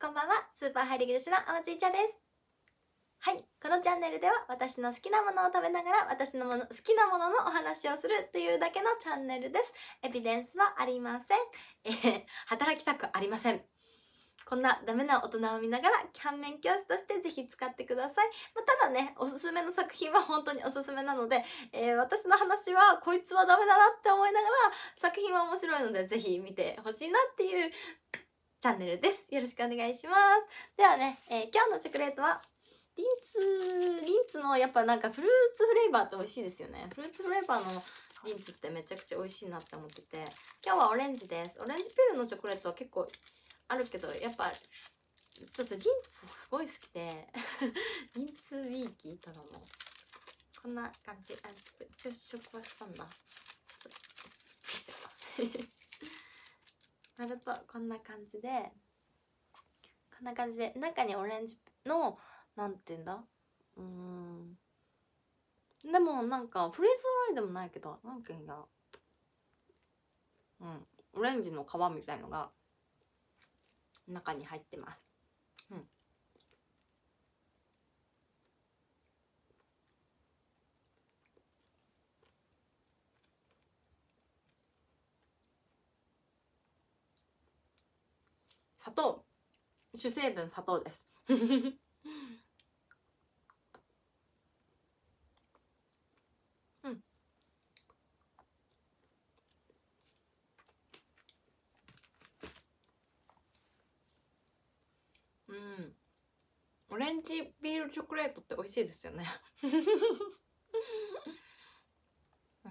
こんばんは、スーパーハイリング女子のあまついちゃです。はい、このチャンネルでは私の好きなものを食べながら私のもの好きなもののお話をするというだけのチャンネルです。エビデンスはありません。えー、働きたくありません。こんなダメな大人を見ながらキャンメン教師としてぜひ使ってください。まあ、ただね、おすすめの作品は 本当におすすめなので、えー、私の話はこいつはダメだなって思いながら作品は面白いのでぜひ見てほしいなっていうチャンネルです。よろしくお願いします。ではね、えー、今日のチョコレートは、リンツ、リンツのやっぱなんかフルーツフレーバーって美味しいですよね。フルーツフレーバーのリンツってめちゃくちゃ美味しいなって思ってて、今日はオレンジです。オレンジピールのチョコレートは結構あるけど、やっぱ、ちょっとリンツすごい好きで、リンツウィーキーとかも。こんな感じ。あ、ちょっと、朝食はしたんだ。ちょっと、どうしよなるとこんな感じでこんな感じで中にオレンジの何て言うんだうんでもなんかフリーズドライでもないけど何て言うんだうんオレンジの皮みたいのが中に入ってます砂糖主成分砂糖です うんうんオレンジビールチョコレートって美味しいですよね う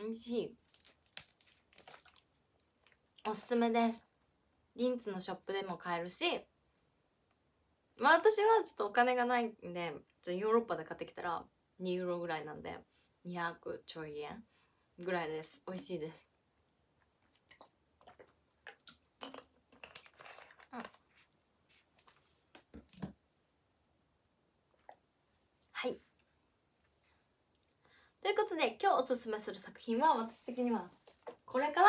ん美味しいおすすめですリンツのショップでも買えるし、まあ、私はちょっとお金がないんでちょヨーロッパで買ってきたら2ユーロぐらいなんで200ちょい円ぐらいです美味しいです、うん、はいということで今日おすすめする作品は私的にはこれかな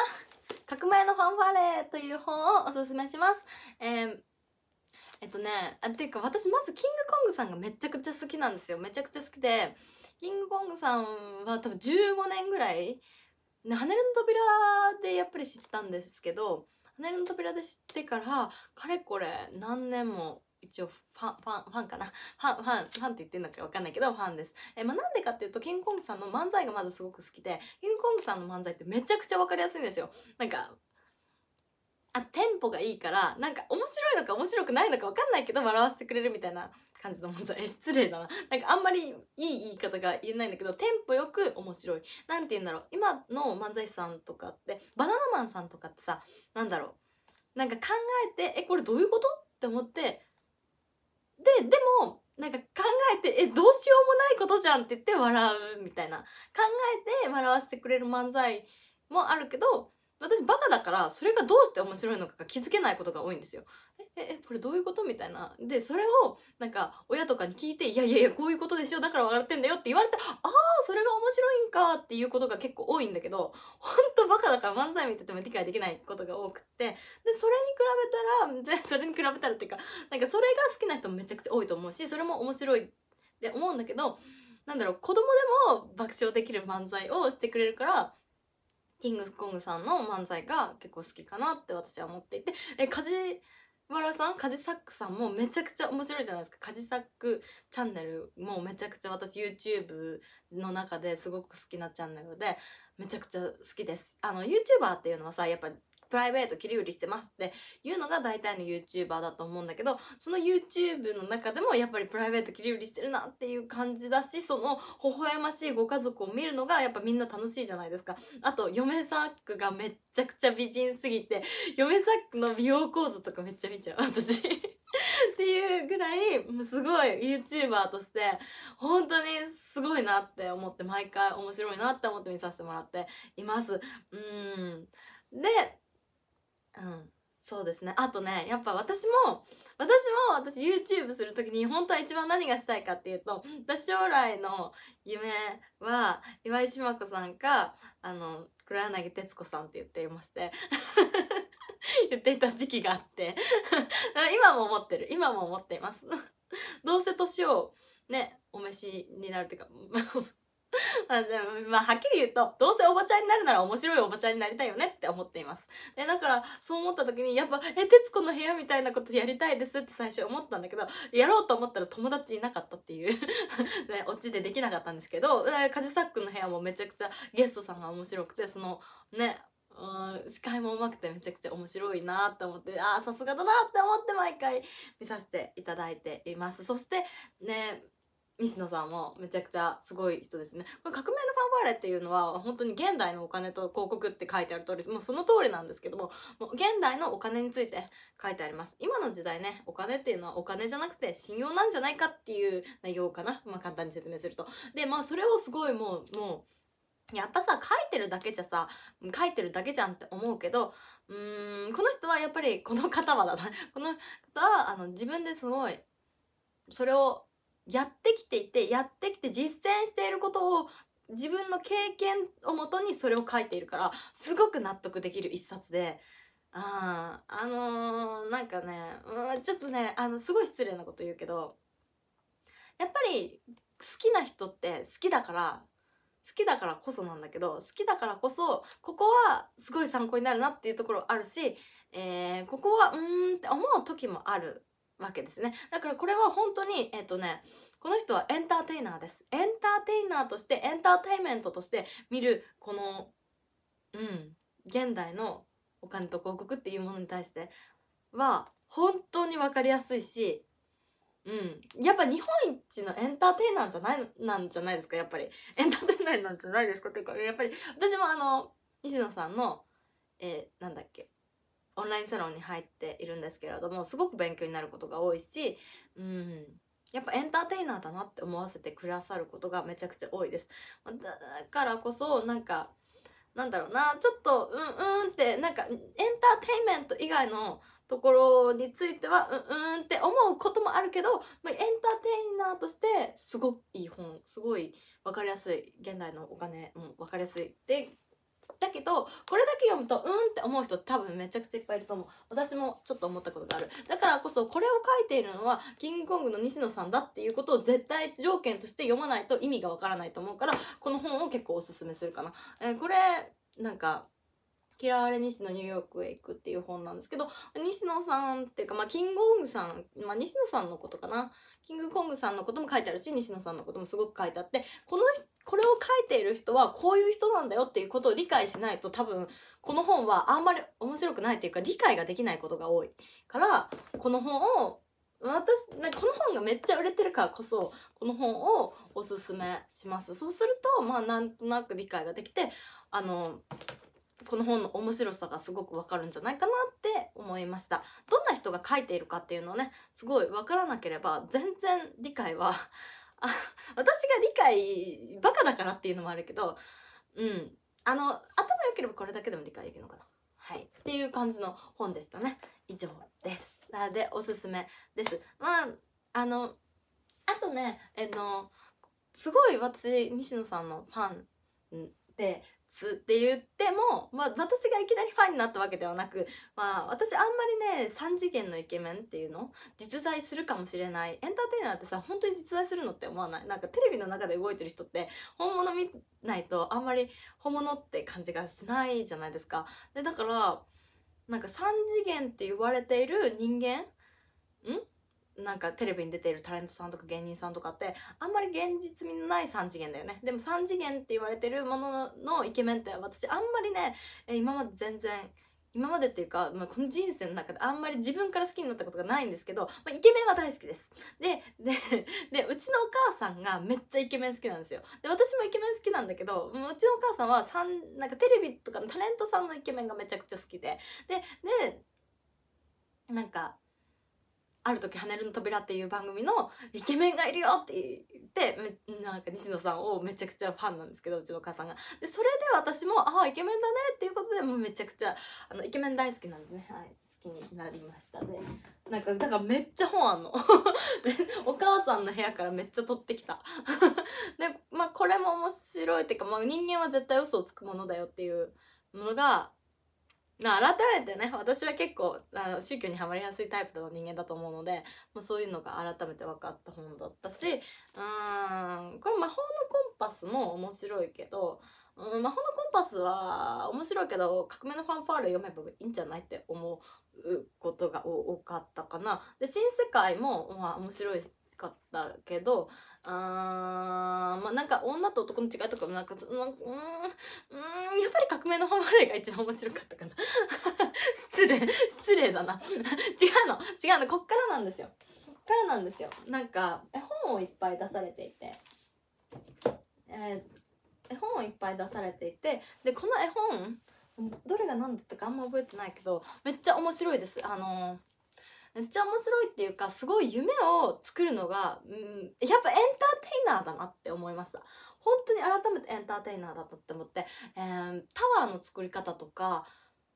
100枚のファンファレという本をおすすめします。えー、えっとね、あていうか私まずキングコングさんがめちゃくちゃ好きなんですよ。めちゃくちゃ好きで、キングコングさんは多分15年ぐらい、ね、跳ねるの扉でやっぱり知ったんですけど、跳ねるの扉で知ってから、かれこれ何年も一応ファン、ファン、ファンかな ファン、ファン、ファンって言ってんのかわかんないけど、ファンです。えまあ、なんでかっていうと、キングコングさんの漫才がまずすごく好きで、キングコングさんの漫才ってめちゃくちゃ分かりやすいんですよ。なんか、あ、テンポがいいから、なんか面白いのか面白くないのかわかんないけど、笑わせてくれるみたいな感じの漫才。失礼だな。なんかあんまりいい言い方が言えないんだけど、テンポよく面白い。なんて言うんだろう。今の漫才師さんとかって、バナナマンさんとかってさ、なんだろう。なんか考えて、え、これどういうことって思って、で、でも、なんか考えて、え、どうしようもないことじゃんって言って笑うみたいな。考えて笑わせてくれる漫才もあるけど、私バカだからそれがどうして面白いのかが気づけないことが多いんですよ。ええこれどういうことみたいな。でそれをなんか親とかに聞いて「いやいやいやこういうことでしょだから笑ってんだよ」って言われたら「ああそれが面白いんか」っていうことが結構多いんだけどほんとバカだから漫才見てても理解できないことが多くってでそれに比べたらそれに比べたらっていうかなんかそれが好きな人もめちゃくちゃ多いと思うしそれも面白いって思うんだけどなんだろう子供でも爆笑できる漫才をしてくれるからキングスコングさんの漫才が結構好きかなって私は思っていてえ梶原さんカジサックさんもめちゃくちゃ面白いじゃないですかカジサックチャンネルもめちゃくちゃ私 YouTube の中ですごく好きなチャンネルでめちゃくちゃ好きですあの YouTuber っていうのはさやっぱプライベート切り売りしてますっていうのが大体の YouTuber だと思うんだけど、その YouTube の中でもやっぱりプライベート切り売りしてるなっていう感じだし、その微笑ましいご家族を見るのがやっぱみんな楽しいじゃないですか。あと、嫁サックがめっちゃくちゃ美人すぎて、嫁サックの美容講座とかめっちゃ見ちゃう、私っていうぐらい、もうすごい YouTuber として、本当にすごいなって思って、毎回面白いなって思って見させてもらっています。うん。で、うんそうですねあとねやっぱ私も私も私 YouTube する時に本当は一番何がしたいかっていうと私将来の夢は岩井志麻子さんかあの黒柳徹子さんって言っていまして 言っていた時期があって 今も思ってる今も思っていますどうせ年をねお召しになるっていうか まあ、でもまあ、はっきり言うと、どうせおばちゃんになるなら面白いおばちゃんになりたいよねって思っています。で、だから、そう思った時に、やっぱ、え、徹子の部屋みたいなことやりたいですって最初思ったんだけど、やろうと思ったら友達いなかったっていう ね、オチでできなかったんですけど、カジサックの部屋もめちゃくちゃゲストさんが面白くて、その、ね、うん、司会もうまくてめちゃくちゃ面白いなって思ってああさすがだなって思って毎回見させていただいていますそしてね西野さんもめちゃくちゃすごい人ですね。革命のファンファーレっていうのは本当に現代のお金と広告って書いてある通り、もうその通りなんですけども、もう現代のお金について書いてあります。今の時代ね、お金っていうのはお金じゃなくて信用なんじゃないかっていう内容かな。まあ簡単に説明すると。で、まあそれをすごいもう、もう、やっぱさ、書いてるだけじゃさ、書いてるだけじゃんって思うけど、うーん、この人はやっぱりこの方はだな。この方は、あの、自分ですごい、それをやってきていてやってきて実践していることを自分の経験をもとにそれを書いているからすごく納得できる一冊で。ああのー、なんかね、うん、ちょっとねあのすごい失礼なこと言うけどやっぱり好きな人って好きだから好きだからこそなんだけど好きだからこそここはすごい参考になるなっていうところあるし、えー、ここはうーんって思う時もあるわけですね。だからこれは本当に、えっ、とね、この人はエンターテイナーです。エンターテイナーとして、エンターテイメントとして見る、この、うん、現代のお金と広告っていうものに対しては、本当に分かりやすいし、うん、やっぱ日本一のエンターテイナーじゃないなんじゃないですかやっぱりエンターテイナーなんじゃないですかっていうかやっぱり私もあの西野さんの、えー、なんだっけオンラインサロンに入っているんですけれどもすごく勉強になることが多いしうんやっぱエンターテイナーだなって思わせてくださることがめちゃくちゃ多いです。だからこそなんかなんだろうなちょっとうんうんってなんかエンターテインメント以外のところについてはうんうんって思うこともあるけど、まあ、エンターテイナーとしてすごくいい本すごい分かりやすい現代のお金も分かりやすいでだけどこれだけ読むとうんって思う人多分めちゃくちゃいっぱいいると思う私もちょっと思ったことがあるだからこそこれを書いているのはキングコングの西野さんだっていうことを絶対条件として読まないと意味がわからないと思うからこの本を結構おすすめするかな、えー、これなんか嫌われ西野ニューヨークへ行くっていう本なんですけど西野さんっていうか、まあ、キングコングさん、まあ、西野さんのことかなキングコングさんのことも書いてあるし西野さんのこともすごく書いてあってこのこれを書いている人はこういう人なんだよっていうことを理解しないと多分この本はあんまり面白くないっていうか理解ができないことが多いからこの本を私この本がめっちゃ売れてるからこそこの本をおすすめしますそうするとまあなんとなく理解ができてあのこの本の面白さがすごくわかるんじゃないかなって思いましたどんな人が書いているかっていうのをねすごいわからなければ全然理解はあ私が理解バカだからっていうのもあるけどうんあの頭良ければこれだけでも理解できるのかなはい。っていう感じの本でしたね。以上です。なので、おすすめです。まあ、あの、あとね、えっとすごい私、西野さんのファンで、すって言っても、まあ、私がいきなりファンになったわけではなく、まあ、私あんまりね3次元のイケメンっていうの実在するかもしれないエンターテイナーってさ本当に実在するのって思わないなんかテレビの中で動いてる人って本物見ないとあんまり本物って感じがしないじゃないですか。でだからなんか3次元って言われている人間んなんかテレビに出ているタレントさんとか芸人さんとかってあんまり現実味のない3次元だよねでも3次元って言われてるもののイケメンって私あんまりね今まで全然今までっていうか、まあ、この人生の中であんまり自分から好きになったことがないんですけど、まあ、イケメンは大好きです。で、で、で、うちのお母さんがめっちゃイケメン好きなんですよ。で、私もイケメン好きなんだけど、うちのお母さんはさん、なんかテレビとかのタレントさんのイケメンがめちゃくちゃ好きで、で、で、なんか、ある時「るの扉」っていう番組のイケメンがいるよって言ってなんか西野さんをめちゃくちゃファンなんですけどうちのお母さんがでそれで私もああイケメンだねっていうことでもうめちゃくちゃあのイケメン大好きなんでね、はい、好きになりましたねなんかだからめっちゃ本あんの お母さんの部屋からめっちゃ撮ってきた でまあこれも面白いっていうか、まあ、人間は絶対嘘をつくものだよっていうものがまあ、改めてね私は結構あの宗教にはまりやすいタイプの人間だと思うので、まあ、そういうのが改めて分かった本だったしうんこれ「魔法のコンパス」も面白いけど「うん、魔法のコンパス」は面白いけど「革命のファンファーレ」読めばいいんじゃないって思うことが多かったかな。で新世界も、まあ、面白いかったけどあーまあなんか女と男の違いとかもなんかうんうんやっぱり革命の誉れが一番面白かったかな 失礼失礼だな 違うの違うのこっからなんですよこっからなんですよなんか絵本をいっぱい出されていてえー、絵本をいっぱい出されていてでこの絵本どれが何だったかあんま覚えてないけどめっちゃ面白いですあのーめっちゃ面白いっていうかすごい夢を作るのが、うん、やっぱエンターテイナーだなって思いました本当に改めてエンターテイナーだとって思って、えー、タワーの作り方とか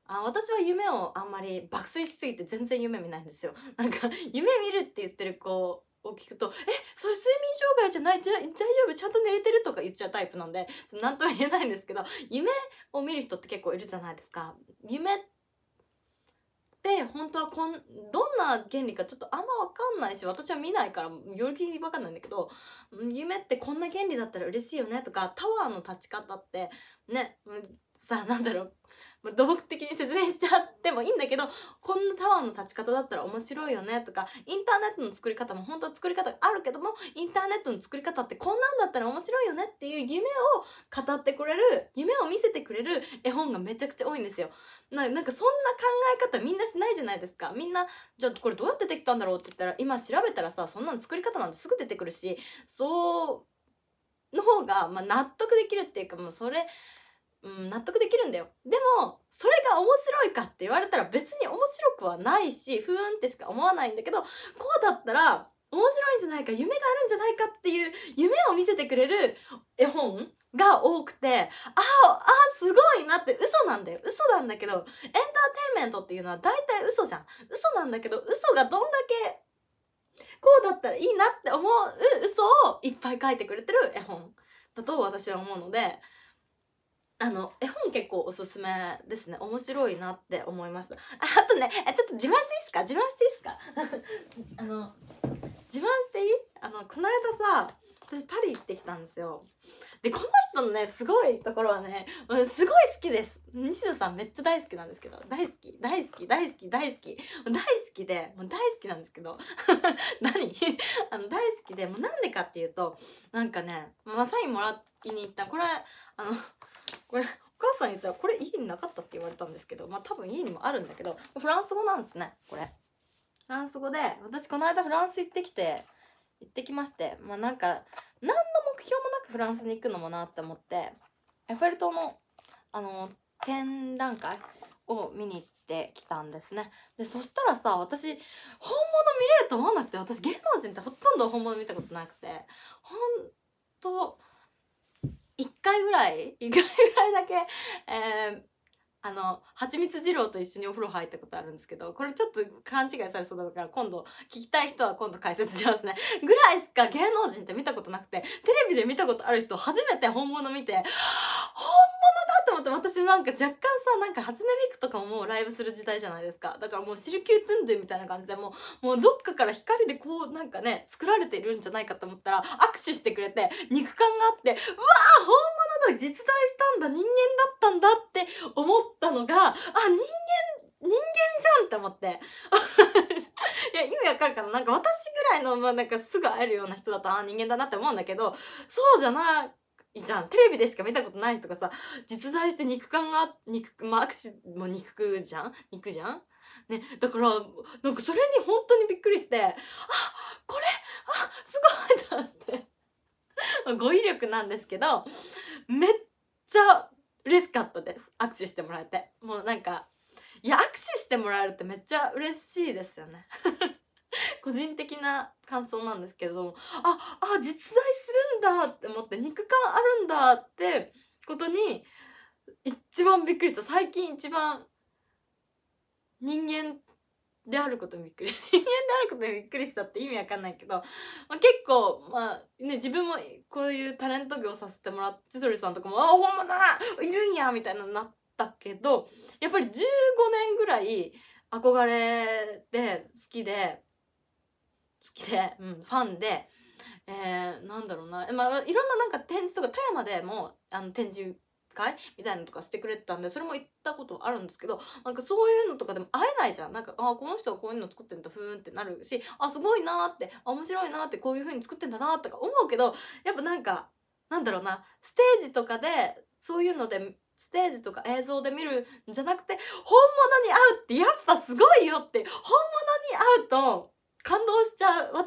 あ私は夢をあんまり爆睡しすぎて全然夢見ないんですよなんか夢見るって言ってる子を聞くと「えそれ睡眠障害じゃないじゃ大丈夫ちゃんと寝れてる」とか言っちゃうタイプなんで何とも言えないんですけど夢を見る人って結構いるじゃないですか夢ってって本当はこんどんな原理かちょっとあんま分かんないし私は見ないからより分かんないんだけど夢ってこんな原理だったら嬉しいよねとかタワーの立ち方ってねさなんだろうまあ、土木的に説明しちゃってもいいんだけどこんなタワーの立ち方だったら面白いよねとかインターネットの作り方も本当は作り方があるけどもインターネットの作り方ってこんなんだったら面白いよねっていう夢を語ってくれる夢を見せてくれる絵本がめちゃくちゃ多いんですよ。ななんかそんな考え方みんなしないじゃないですか。みんなじゃあこれどうやってできたんだろうって言ったら今調べたらさそんなの作り方なんてすぐ出てくるしそうの方が、まあ、納得できるっていうかもうそれうん、納得できるんだよ。でも、それが面白いかって言われたら別に面白くはないし、ふーんってしか思わないんだけど、こうだったら、面白いんじゃないか、夢があるんじゃないかっていう、夢を見せてくれる絵本が多くて、ああ、ああ、すごいなって、嘘なんだよ。嘘なんだけど、エンターテインメントっていうのは大体嘘じゃん。嘘なんだけど、嘘がどんだけ、こうだったらいいなって思う嘘をいっぱい書いてくれてる絵本だと私は思うので、あの絵本結構おすすめですね面白いなって思いましたああとねちょっと自慢していいっすか自慢していいっすか あの自慢していいあのこの間さ私パリ行ってきたんですよでこの人のねすごいところはねすごい好きです西野さんめっちゃ大好きなんですけど大好き大好き大好き大好き大好きでもう大好きなんですけど 何 あの大好きでもうなんでかっていうとなんかね、まあ、サインもらいに行ったこれあのこれお母さんに言ったらこれ家になかったって言われたんですけどまあ多分家にもあるんだけどフランス語なんですねこれフランス語で私この間フランス行ってきて行ってきましてまあなんか何の目標もなくフランスに行くのもなって思ってエッフェル塔のあの展覧会を見に行ってきたんですねでそしたらさ私本物見れると思わなくて私芸能人ってほとんど本物見たことなくてほんと1回ぐらい1 回ぐらいだけ、えー、あの蜂蜜二郎と一緒にお風呂入ったことあるんですけどこれちょっと勘違いされそうだから今度聞きたい人は今度解説しますね ぐらいしか芸能人って見たことなくてテレビで見たことある人初めて本物見て 本物思って私なんか若干さなんか初音ミクとかもライブする時代じゃないですかだからもうシルキュートゥンドゥンみたいな感じでもうもうどっかから光でこうなんかね作られてるんじゃないかと思ったら握手してくれて肉感があってうわー本物だ実在したんだ人間だったんだって思ったのがあ人間人間じゃんって思って いや意味わかるかななんか私ぐらいの、まあ、なんかすぐ会えるような人だとあ人間だなって思うんだけどそうじゃなじゃんテレビでしか見たことない人がさ実在して肉感が肉まあ握手も肉じゃん肉じゃんね、だからなんかそれに本当にびっくりしてあこれあすごいだって語彙力なんですけどめっちゃ嬉しかったです握手してもらえてもうなんかいや握手してもらえるってめっちゃ嬉しいですよね 個人的な感想なんですけれどもああ実在するだって思って肉感あるんだってことに一番びっくりした最近一番人間であることびっくり 人間であることにびっくりしたって意味わかんないけど、まあ、結構、まあね、自分もこういうタレント業させてもらって千鳥さんとかも「あ本物だいるんや!」みたいなのになったけどやっぱり15年ぐらい憧れで好きで好きで、うん、ファンでえー、なんだろうな、まあ、いろんななんか展示とか富山でもあの展示会みたいなのとかしてくれてたんでそれも行ったことあるんですけどなんかそういうのとかでも会えないじゃんなんかあこの人はこういうの作ってんだふーんってなるしあすごいなって面白いなってこういう風に作ってんだなとか思うけどやっぱなんかなんだろうなステージとかでそういうのでステージとか映像で見るんじゃなくて本物に会うってやっぱすごいよって本物に会うと感動しちゃう私は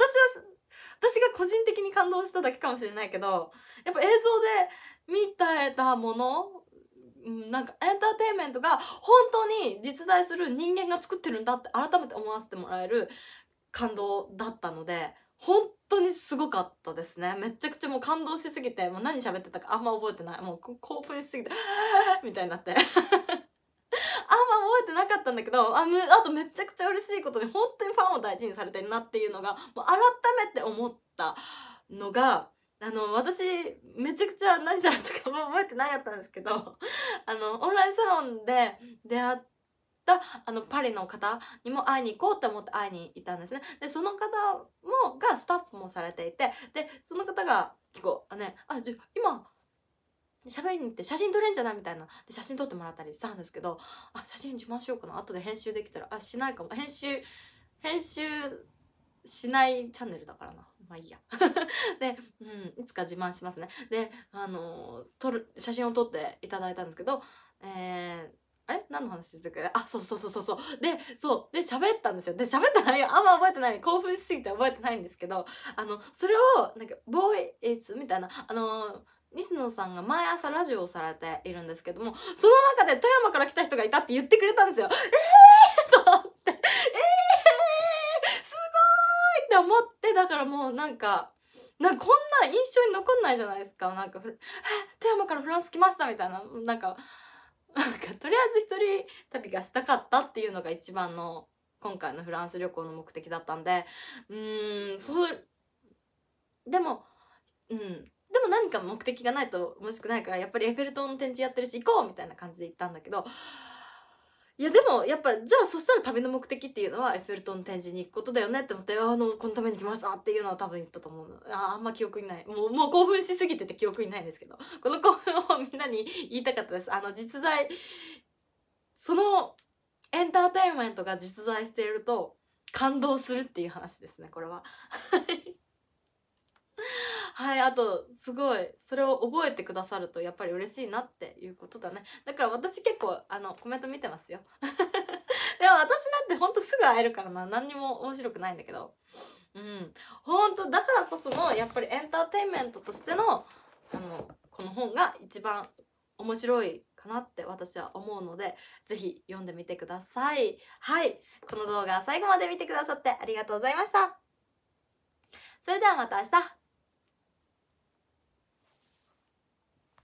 私が個人的に感動しただけかもしれないけどやっぱ映像で見たえたものなんかエンターテインメントが本当に実在する人間が作ってるんだって改めて思わせてもらえる感動だったので本当にすごかったですねめちゃくちゃもう感動しすぎてもう何喋ってたかあんま覚えてないもう興奮しすぎて みたいになっててなかったんだけどあむあとめちゃくちゃ嬉しいことで本当にファンを大事にされてるなっていうのがもう改めて思ったのがあの私めちゃくちゃ何じゃべっかも 覚えてないやったんですけどあのオンラインサロンで出会って。たあのパリの方にも会いに行こうって思って会いに行ったんですね。でその方もがスタッフもされていてでその方が結構ね「あじゃ今喋りに行って写真撮れんじゃないみたいなで写真撮ってもらったりしたんですけどあ写真自慢しようかな後で編集できたらあしないかも編集編集しないチャンネルだからなまあいいや で、うん、いつか自慢しますねであの撮る写真を撮っていただいたんですけどえー、あれ何の話してたっけあそうそうそうそうそうでそうで喋ったんですよで喋った内容あんま覚えてない興奮しすぎて覚えてないんですけどあのそれをなんか「ボーイエス」みたいなあのー西野さんが毎朝ラジオをされているんですけどもその中で富山から来た人がいたって言ってくれたんですよ。えーと思ってえーすごいって思ってだからもうなんか。なんかこんな印象に残んないじゃないですかなんか「富山からフランス来ました」みたいななんかなんかとりあえず一人旅がしたかったっていうのが一番の今回のフランス旅行の目的だったんでうーんそうでもうんでも何か目的がないともしくないからやっぱりエッフェル塔の展示やってるし行こうみたいな感じで行ったんだけどいやでもやっぱじゃあそしたら旅の目的っていうのはエッフェル塔の展示に行くことだよねって思って「あのこのために来ました」っていうのは多分言ったと思うのああんま記憶にないもうもう興奮しすぎてて記憶にないんですけどこの興奮をみんなに言いたかったですあの実在そのエンターテインメントが実在していると感動するっていう話ですねこれははいあとすごいそれを覚えてくださるとやっぱり嬉しいなっていうことだねだから私結構あのコメント見てますよ でも私なんてほんとすぐ会えるからな何にも面白くないんだけどうん本当だからこそのやっぱりエンターテインメントとしてのあのこの本が一番面白いかなって私は思うので、是非読んでみてください。はい。この動画最後まで見てくださってありがとうございました。それではまた明日。